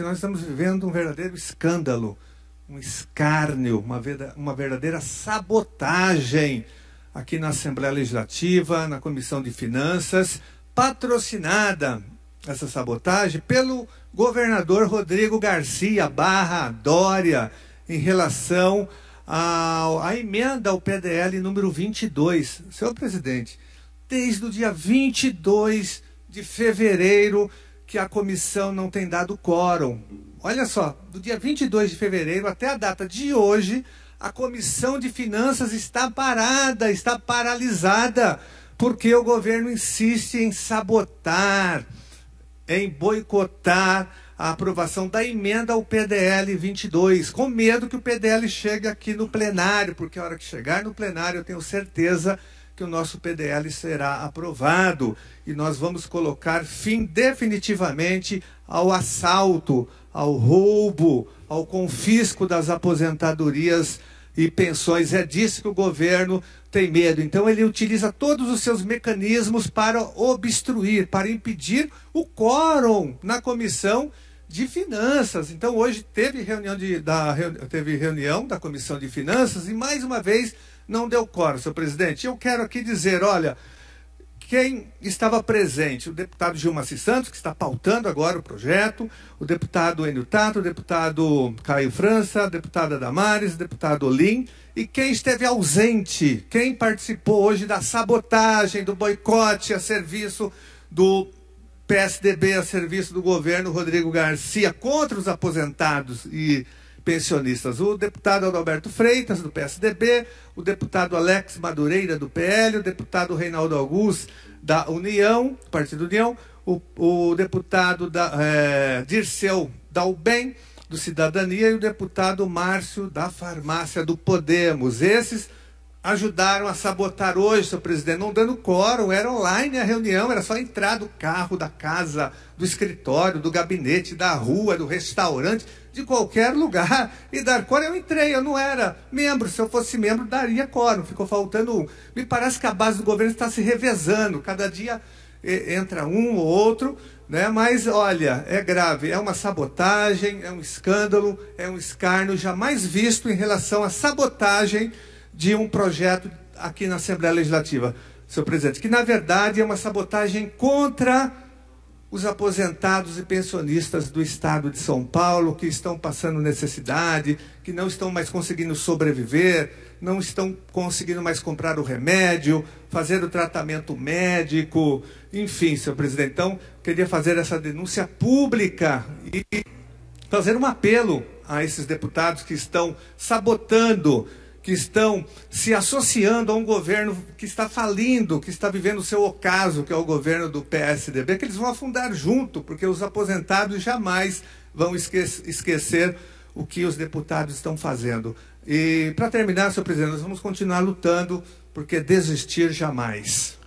se nós estamos vivendo um verdadeiro escândalo, um escárnio, uma, verdadeira sabotagem aqui na Assembleia Legislativa, na Comissão de Finanças, patrocinada essa sabotagem pelo governador Rodrigo Garcia Barra Dória em relação à emenda ao PDL número 22. Senhor presidente, desde o dia 22 de fevereiro que a comissão não tem dado quórum. Olha só, do dia 22 de fevereiro até a data de hoje, a comissão de finanças está parada, está paralisada, porque o governo insiste em sabotar, em boicotar a aprovação da emenda ao PDL 22, com medo que o PDL chegue aqui no plenário, porque a hora que chegar no plenário, eu tenho certeza que o nosso PDL será aprovado e nós vamos colocar fim definitivamente ao assalto, ao roubo, ao confisco das aposentadorias e pensões. É disso que o governo tem medo. Então ele utiliza todos os seus mecanismos para obstruir, para impedir o quórum na comissão de finanças. Então hoje teve reunião de, da, teve reunião da Comissão de Finanças e mais uma vez não deu cor, seu presidente. Eu quero aqui dizer, olha, quem estava presente, o deputado Gilmar Santos, que está pautando agora o projeto, o deputado Enio Tato, o deputado Caio França, a deputada Damares, o deputado Olim, e quem esteve ausente, quem participou hoje da sabotagem, do boicote a serviço do PSDB a serviço do governo Rodrigo Garcia contra os aposentados e pensionistas. O deputado Adalberto Freitas, do PSDB, o deputado Alex Madureira, do PL, o deputado Reinaldo Augusto, da União, Partido União, o, o deputado da, é, Dirceu Dalben, do Cidadania, e o deputado Márcio da Farmácia do Podemos. Esses ajudaram a sabotar hoje, senhor presidente, não dando quórum, era online a reunião, era só entrar do carro, da casa, do escritório, do gabinete, da rua, do restaurante, de qualquer lugar e dar quórum. Eu entrei, eu não era membro, se eu fosse membro, daria quórum, ficou faltando um. Me parece que a base do governo está se revezando, cada dia entra um ou outro, né? Mas olha, é grave, é uma sabotagem, é um escândalo, é um escárnio jamais visto em relação à sabotagem de um projeto aqui na Assembleia Legislativa, senhor presidente, que na verdade é uma sabotagem contra os aposentados e pensionistas do estado de São Paulo que estão passando necessidade, que não estão mais conseguindo sobreviver, não estão conseguindo mais comprar o remédio, fazer o tratamento médico, enfim, senhor presidente. Então, queria fazer essa denúncia pública e fazer um apelo a esses deputados que estão sabotando que estão se associando a um governo que está falindo, que está vivendo o seu ocaso, que é o governo do PSDB, que eles vão afundar junto, porque os aposentados jamais vão esque esquecer o que os deputados estão fazendo. E, para terminar, senhor presidente, nós vamos continuar lutando, porque desistir jamais.